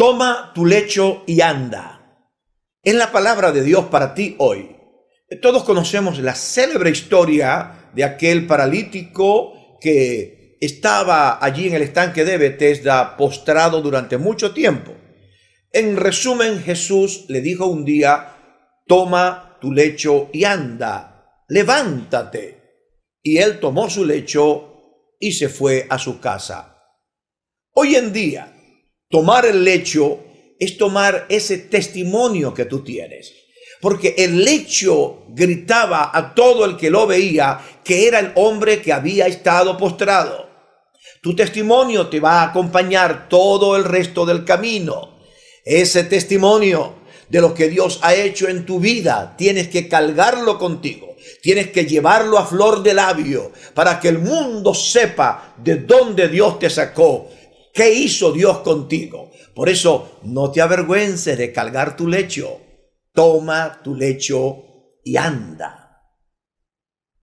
Toma tu lecho y anda. Es la palabra de Dios para ti hoy. Todos conocemos la célebre historia de aquel paralítico que estaba allí en el estanque de Betesda postrado durante mucho tiempo. En resumen, Jesús le dijo un día, toma tu lecho y anda, levántate. Y él tomó su lecho y se fue a su casa. Hoy en día, Tomar el lecho es tomar ese testimonio que tú tienes. Porque el lecho gritaba a todo el que lo veía que era el hombre que había estado postrado. Tu testimonio te va a acompañar todo el resto del camino. Ese testimonio de lo que Dios ha hecho en tu vida, tienes que cargarlo contigo. Tienes que llevarlo a flor de labio para que el mundo sepa de dónde Dios te sacó ¿Qué hizo Dios contigo? Por eso no te avergüences de cargar tu lecho. Toma tu lecho y anda.